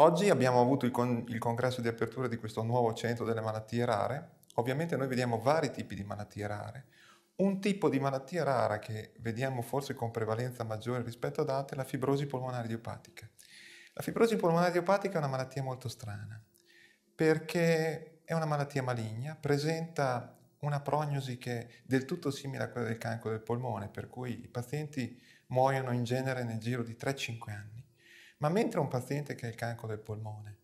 Oggi abbiamo avuto il, con- il congresso di apertura di questo nuovo centro delle malattie rare. Ovviamente noi vediamo vari tipi di malattie rare. Un tipo di malattia rara che vediamo forse con prevalenza maggiore rispetto ad altre è la fibrosi polmonare idiopatica. La fibrosi polmonare idiopatica è una malattia molto strana perché è una malattia maligna, presenta una prognosi che è del tutto simile a quella del cancro del polmone, per cui i pazienti muoiono in genere nel giro di 3-5 anni. Ma mentre un paziente che ha il cancro del polmone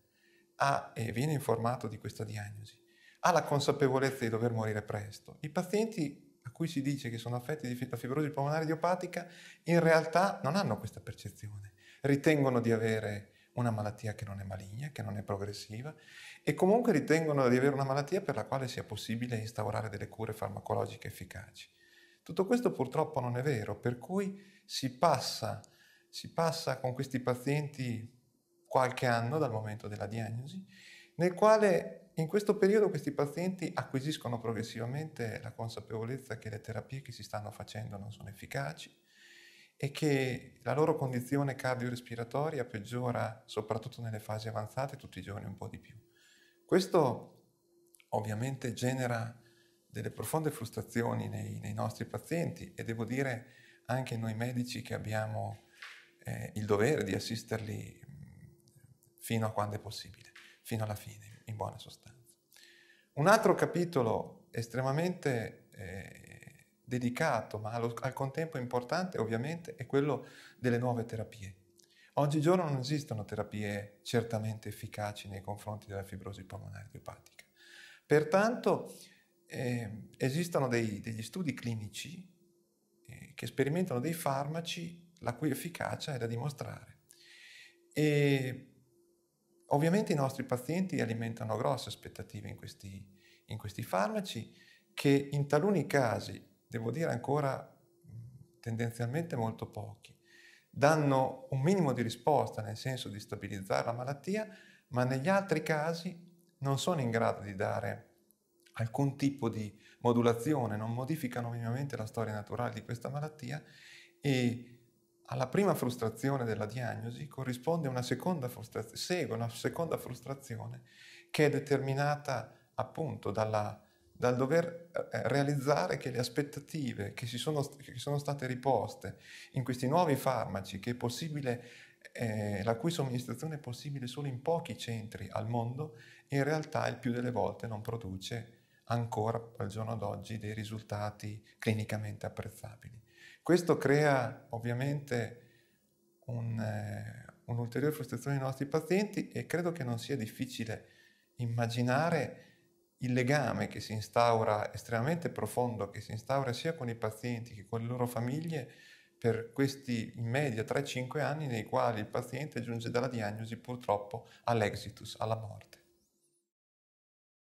ha, eh, viene informato di questa diagnosi, ha la consapevolezza di dover morire presto, i pazienti a cui si dice che sono affetti da fibrosi polmonare idiopatica in realtà non hanno questa percezione, ritengono di avere una malattia che non è maligna, che non è progressiva e comunque ritengono di avere una malattia per la quale sia possibile instaurare delle cure farmacologiche efficaci. Tutto questo purtroppo non è vero, per cui si passa si passa con questi pazienti qualche anno dal momento della diagnosi, nel quale in questo periodo questi pazienti acquisiscono progressivamente la consapevolezza che le terapie che si stanno facendo non sono efficaci e che la loro condizione cardiorespiratoria peggiora soprattutto nelle fasi avanzate tutti i giorni un po' di più. Questo ovviamente genera delle profonde frustrazioni nei, nei nostri pazienti e devo dire anche noi medici che abbiamo eh, il dovere di assisterli mm, fino a quando è possibile, fino alla fine, in buona sostanza. Un altro capitolo estremamente eh, dedicato, ma allo, al contempo importante ovviamente, è quello delle nuove terapie. Oggigiorno non esistono terapie certamente efficaci nei confronti della fibrosi polmonare idiopatica. Pertanto eh, esistono dei, degli studi clinici eh, che sperimentano dei farmaci la cui efficacia è da dimostrare. E ovviamente i nostri pazienti alimentano grosse aspettative in questi, in questi farmaci che in taluni casi, devo dire ancora tendenzialmente molto pochi, danno un minimo di risposta nel senso di stabilizzare la malattia, ma negli altri casi non sono in grado di dare alcun tipo di modulazione, non modificano minimamente la storia naturale di questa malattia e alla prima frustrazione della diagnosi corrisponde una seconda frustrazione, segue una seconda frustrazione che è determinata appunto dalla, dal dover eh, eh, realizzare che le aspettative che, sono, che sono state riposte in questi nuovi farmaci che è possibile eh, la cui somministrazione è possibile solo in pochi centri al mondo, in realtà il più delle volte non produce ancora al giorno d'oggi dei risultati clinicamente apprezzabili. Questo crea ovviamente un, eh, un'ulteriore frustrazione dei nostri pazienti e credo che non sia difficile immaginare il legame che si instaura, estremamente profondo, che si instaura sia con i pazienti che con le loro famiglie per questi in media 3-5 anni nei quali il paziente giunge dalla diagnosi purtroppo all'exitus, alla morte.